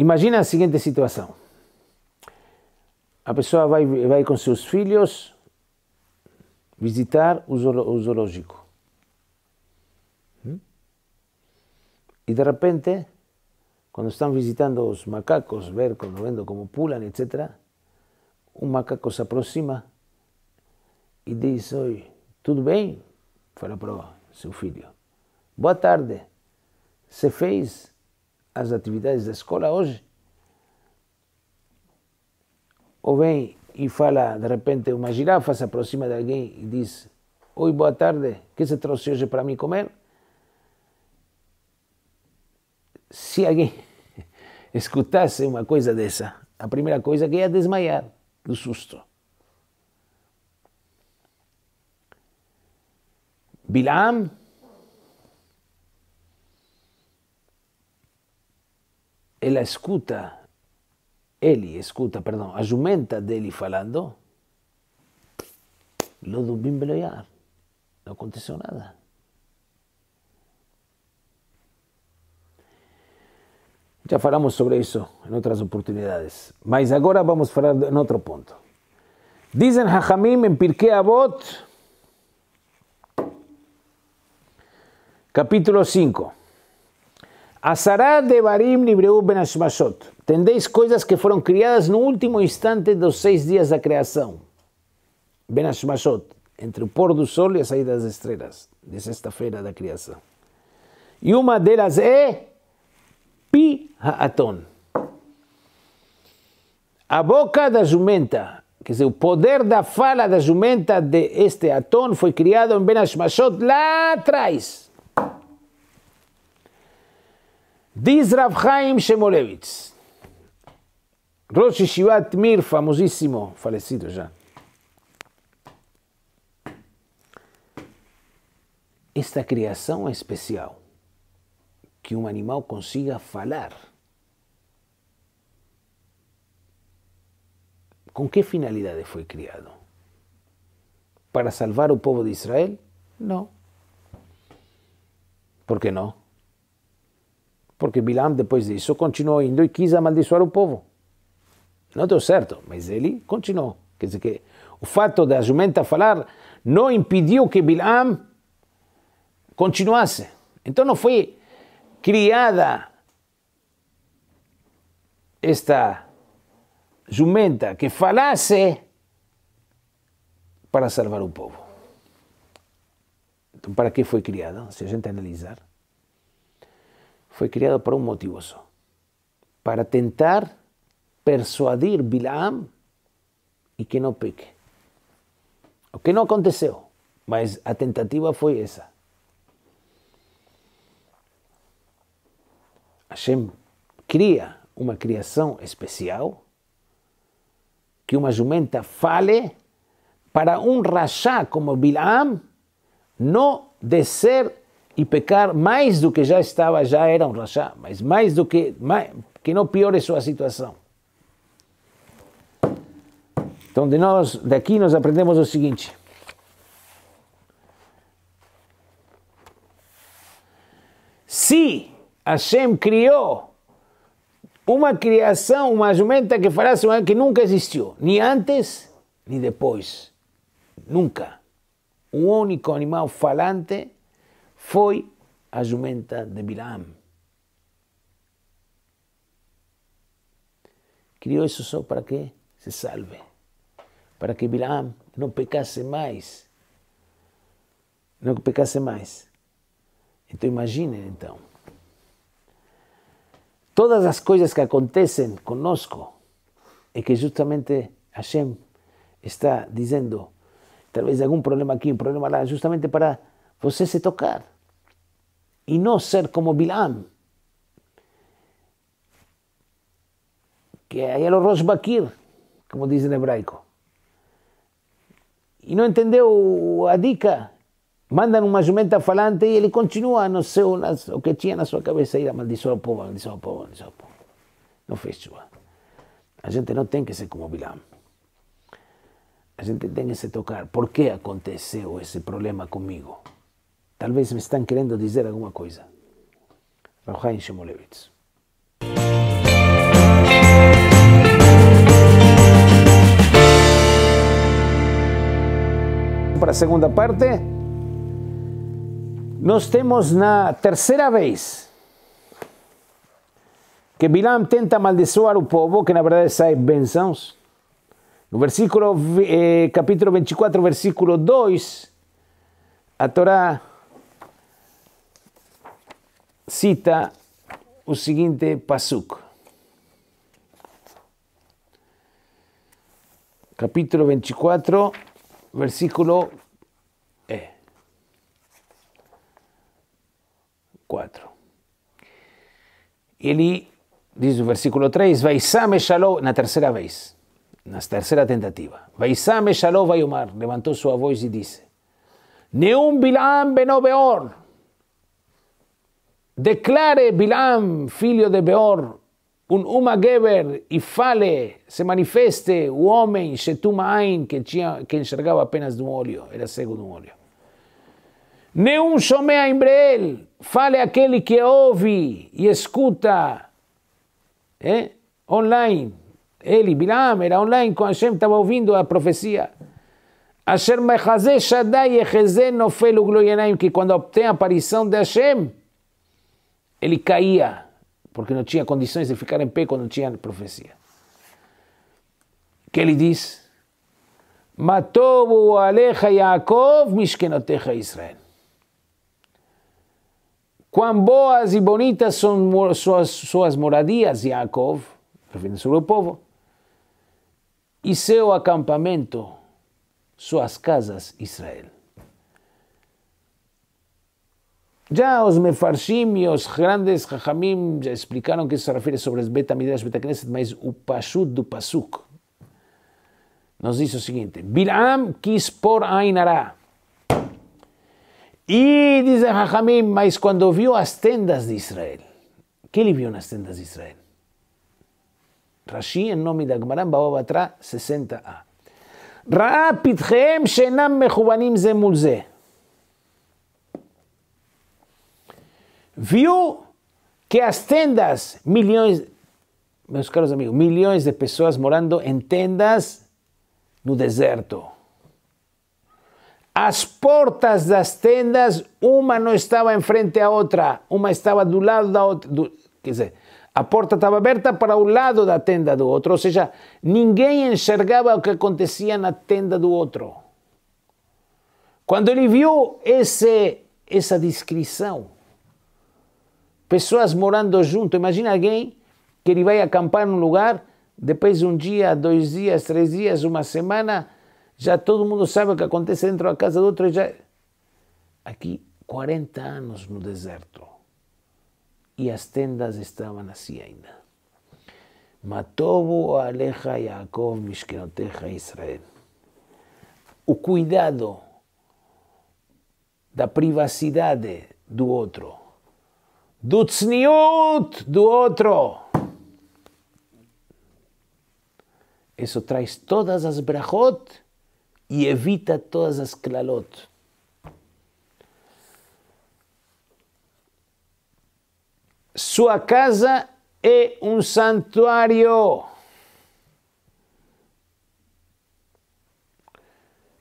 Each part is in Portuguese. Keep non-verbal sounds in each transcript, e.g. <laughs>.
Imagina a seguinte situação: a pessoa vai, vai com seus filhos visitar o, zoológico. Hm? E de repente, quando estão visitando os macacos, ver, vendo como pulam, etc., um macaco se aproxima e diz: Oi, tudo bem? Fala para seu filho. Boa tarde. Você fez as atividades da escola hoje, ou vem e fala, de repente, uma girafa se aproxima de alguém e diz: Oi, boa tarde, o que você trouxe hoje para mim comer? Se alguém <laughs> escutasse uma coisa dessa, a primeira coisa que ia desmaiar do susto. Bilam él escuta, Eli escuta, perdón, de jumenta y falando, dubim Beloyar, no aconteció nada. Ya falamos sobre eso en otras oportunidades, mas ahora vamos a hablar en otro punto. Dicen Jamim en Pirkei Avot, capítulo 5. Asará devarim libreu ben Tendeis coisas que foram criadas no último instante dos seis dias da criação. Ben entre o pôr do sol e a saída das estrelas, de sexta-feira da criação. E uma delas é Pi Haaton. A boca da jumenta, quer dizer, o poder da fala da jumenta de este Aton foi criado em Ben lá atrás. Diz Rav Chaim Shemolevitz, Rosh Shivat Mir, famosíssimo, falecido já. Esta criação é especial, que um animal consiga falar. Com que finalidade foi criado? Para salvar o povo de Israel? Não. Por que não? Porque Bilam, depois disso, continuou indo e quis amaldiçoar o povo. Não deu certo, mas ele continuou. Quer dizer que o fato da jumenta falar não impediu que Bilam continuasse. Então não foi criada esta jumenta que falasse para salvar o povo. Então, para que foi criada? Se a gente analisar, foi criado para um motivo só: para tentar persuadir Bilaam e que não peque. O que não aconteceu, mas a tentativa foi essa. Hashem cria uma criação especial que uma jumenta fale para um rachá como Bilaam não descer e pecar mais do que já estava, já era um rachá, mas mais do que, mais, que não piore sua situação. Então, de nós, daqui nós aprendemos o seguinte. Se Hashem criou uma criação, uma jumenta que fará uma que nunca existiu, nem antes, nem depois, nunca. Um único animal falante foi a jumenta de Bilam. Criou isso só para que se salve, para que Bilam não pecasse mais. Não pecasse mais. Então imaginem então. Todas as coisas que acontecem conosco é que justamente Hashem está dizendo, talvez algum problema aqui, um problema lá, justamente para você se tocar e não ser como Bilam. Que é o Rosh Bakir, como diz em hebraico. E não entendeu a dica. Mandam uma jumenta falante e ele continua no seu, na, o que tinha na sua cabeça. Ele amaldiçoa o povo, amaldiçoa o povo, amaldiçoa o povo. Não fez chuva. A gente não tem que ser como Bilam. A gente tem que se tocar. Por que aconteceu esse problema comigo? Talvez me estão querendo dizer alguma coisa. Rav Chaim Shmulevitz. Para a segunda parte, nós temos na terceira vez que Bilam tenta amaldiçoar o povo, que na verdade sai bênçãos. No versículo, eh, capítulo 24, versículo 2, a Torá cita o seguinte pasuk. Capítulo 24, versículo 4. Ele diz o versículo 3, Vaisame Shalom, na terceira vez, na terceira tentativa, Vaisame Shalom omar levantou sua voz e disse, Neum Bilam Benobeor, declare Bilam, filho de Beor, um Uma Geber, e fale, se manifeste o homem Shetuma Ain, que, tinha, que enxergava apenas de um olho, era cego de um olho. Neum Shomea Breel, fale aquele que ouve e escuta é? online. Ele, Bilam, era online com Hashem, estava ouvindo a profecia. Asher Mechazeh Shaddai Echezeh Nofel Ugloyenaim, que quando obtém a aparição de Hashem, ele caía, porque não tinha condições de ficar em pé quando tinha profecia. Que ele diz: Matou o aleja Yaakov mishkenoteja Israel. Quão boas e bonitas são suas, suas moradias, Yaakov, referindo sobre o povo, e seu acampamento, suas casas, Israel. Ya os mefarshim y os grandes jajamim ya explicaron que se refiere sobre el beta midrash beta knesset mais upashut du pasuk. Nos dice lo siguiente: Bilam por ainara. Y dice Jajamim, mais cuando vio las tendas de Israel, ¿qué le vio en las tendas de Israel? Rashi en Nomi de Baba Batra 60a. Ra pitchem shenam mejubanim ze mulze. viu que as tendas, milhões, meus caros amigos, milhões de pessoas morando em tendas no deserto. As portas das tendas, uma não estava em frente à outra, uma estava do lado da outra. Do, quer dizer, a porta estava aberta para o lado da tenda do outro, ou seja, ninguém enxergava o que acontecia na tenda do outro. Quando ele viu esse, essa descrição, pessoas morando junto. Imagina alguém que ele vai acampar num lugar, depois um dia, dois dias, três dias, uma semana, já todo mundo sabe o que acontece dentro da casa do outro. já... Aqui, 40 anos no deserto. E as tendas estavam assim ainda. Matovo aleja Yaakov mishkenoteja Israel. O cuidado da privacidade do outro do tsniut do outro. Isso traz todas as brachot e evita todas as klalot. Sua casa é um santuário.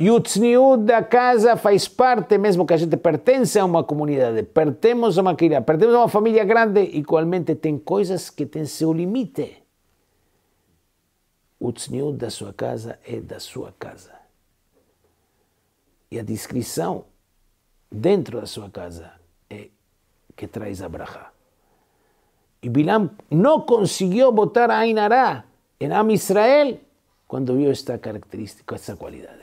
E o tsniú da casa faz parte, mesmo que a gente pertença a uma comunidade, pertemos a uma quilha, pertemos a uma família grande, igualmente tem coisas que têm seu limite. O tsniú da sua casa é da sua casa. E a descrição dentro da sua casa é que traz Abraha. E Bilam não conseguiu botar a Ainará em Am Israel quando viu esta característica, esta qualidade.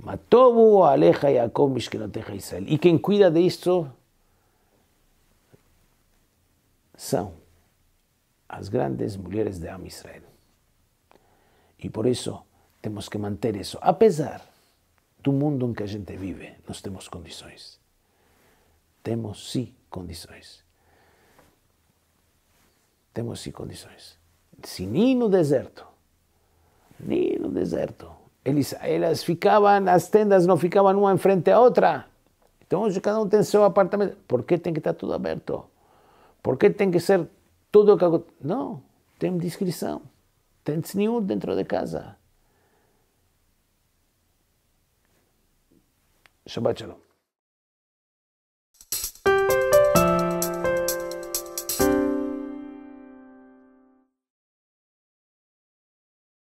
Matobu aleja Jacob mishkenoteja Israel. E quem cuida disso são as grandes mulheres de Am Israel. E por isso temos que manter isso. Apesar do mundo em que a gente vive, nós temos condições. Temos sim condições. Temos sim condições. Se nem no deserto, nem no deserto, eles, elas ficavam, as tendas não ficavam uma em frente à outra. Então hoje cada um tem seu apartamento. Por que tem que estar tudo aberto? Por que tem que ser tudo que Não, tem descrição. Tem nenhum dentro de casa. Shabbat Shalom.